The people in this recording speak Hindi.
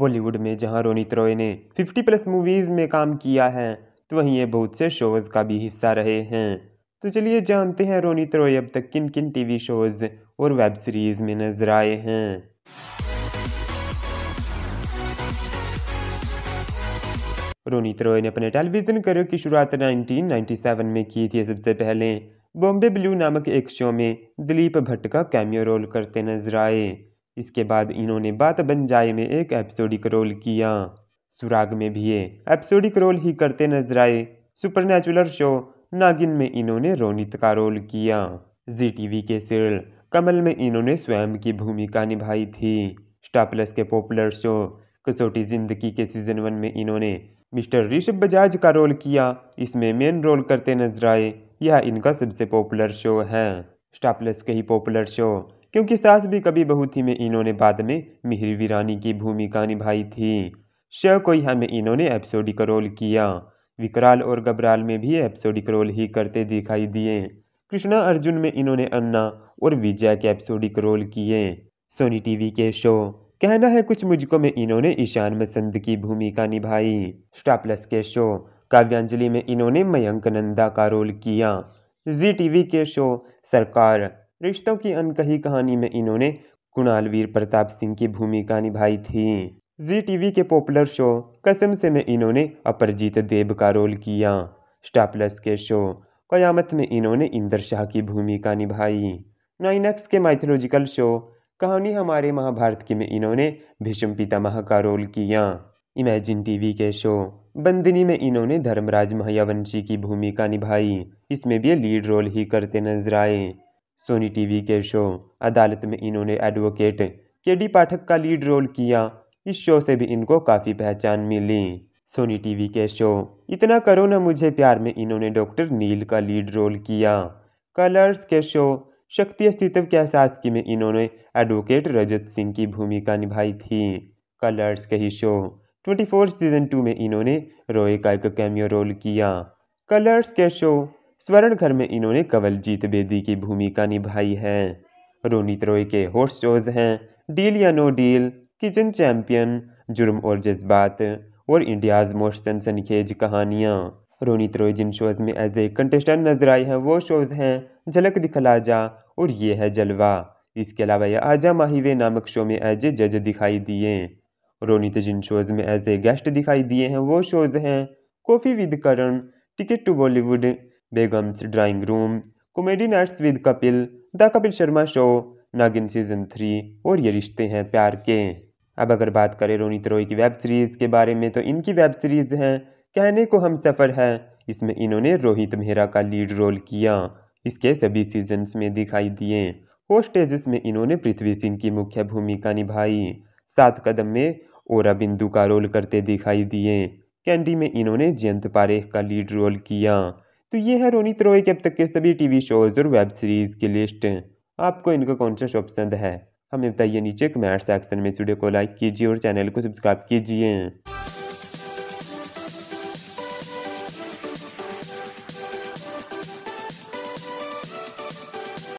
बॉलीवुड में जहां रोनित रॉय ने 50 प्लस मूवीज़ में काम किया है तो वहीं ये बहुत से शोज़ का भी हिस्सा रहे हैं तो चलिए जानते हैं रोनित रॉय अब तक किन किन टीवी शोज़ और वेब सीरीज़ में नजर आए हैं रोनित रॉय ने अपने टेलीविज़न करियर की शुरुआत 1997 में की थी सबसे पहले बॉम्बे ब्लू नामक एक शो में दिलीप भट्ट का कैमियो रोल करते नजर आए इसके बाद इन्होंने बात बन जाए में एक एपिसोडिक रोल किया सुराग में भी ये एपिसोडिक रोल ही करते नजर आए सुपरनेचुलर शो नागिन में इन्होंने रोनित का रोल किया जी टीवी के सिरल कमल में इन्होंने स्वयं की भूमिका निभाई थी स्टार प्लस के पॉपुलर शो कसौटी जिंदगी के सीजन वन में इन्होंने मिस्टर ऋषभ बजाज का रोल किया इसमें मेन रोल करते नजर आए यह इनका सबसे पॉपुलर शो है स्टार प्लस के ही पॉपुलर शो क्योंकि सास भी कभी बहू थी में इन्होंने बाद में मिहिर वीरानी की भूमिका निभाई थी श को यहाँ में इन्होंने एपिसोडिक रोल किया विकराल और गबराल में भी एपिसोडिक रोल ही करते दिखाई दिए कृष्णा अर्जुन में इन्होंने अन्ना और विजय के एपिसोडिक रोल किए सोनी टीवी के शो कहना है कुछ मुझको में इन्होंने ईशान मसंद की भूमिका निभाई स्टार प्लस के शो काव्यांजलि में इन्होंने मयंक नंदा का रोल किया जी टीवी के शो सरकार रिश्तों की अनकही कहानी में इन्होंने कुणाल वीर प्रताप सिंह की भूमिका निभाई थी जी टीवी के पॉपुलर शो कसम से में इन्होंने अपरजीत देव का रोल किया स्टार प्लस के शो कयामत में इन्होंने इंदर शाह की भूमिका निभाई नाइनक्स के माइथोलॉजिकल शो कहानी हमारे महाभारत की में इन्होंने भीष्म पितामह का रोल किया इमेजिन टीवी के शो बंदिनी में इन्होंने धर्मराज महयावंशी की भूमिका निभाई इसमें भी लीड रोल ही करते नजर आए सोनी टीवी के शो अदालत में इन्होंने एडवोकेट के डी पाठक का लीड रोल किया इस शो से भी इनको काफ़ी पहचान मिली सोनी टीवी के शो इतना करो ना मुझे प्यार में इन्होंने डॉक्टर नील का लीड रोल किया कलर्स के शो शक्ति अस्तित्व के की में इन्होंने एडवोकेट रजत सिंह की भूमिका निभाई थी कलर्स के ही शो 24 सीजन टू में इन्होंने रोए का एक कैमियो रोल किया कलर्स के शो स्वर्ण घर में इन्होंने जीत बेदी की भूमिका निभाई है रोनित रोय के हॉर्स शोज हैं Deal or No Deal Kitchen Champion Jurm Aur Jazbaat और इंडियाज मोस्ट सनसनखेज कहानियाँ रोनित रोय जिन शोज में एज ए कंटेस्टेंट नजर आई हैं वो शोज हैं झलक दिखला जा और ये है जलवा इसके अलावा यह आजा माहिवे नामक शो में एज ए जज दिखाई दिए रोनित जिन शोज में एज ए गेस्ट दिखाई दिए हैं वो शोज हैं Koffee with Karan Ticket to Bollywood Begums Drawing Room Comedy Nights with Kapil the Kapil Sharma show Naagin season three और ये रिश्ते हैं प्यार के अब अगर बात करें रोनी तरोई की वेब सीरीज़ के बारे में तो इनकी वेब सीरीज़ हैं कहने को हम सफ़र है इसमें इन्होंने रोहित मेहरा का लीड रोल किया इसके सभी सीजन्स में दिखाई दिए होस्टेजेस में इन्होंने पृथ्वी सिंह की मुख्य भूमिका निभाई सात कदम में ओरा बिंदु का रोल करते दिखाई दिए कैंडी में इन्होंने जयंत पारेख का लीड रोल किया तो ये है रोनी त्रोए के अब तक के सभी टीवी शोज़ और वेब सीरीज़ की लिस्ट आपको इनका कौन सा शो पसंद है हमें बताइए नीचे कमेंट सेक्शन में इस वीडियो को लाइक कीजिए और चैनल को सब्सक्राइब कीजिए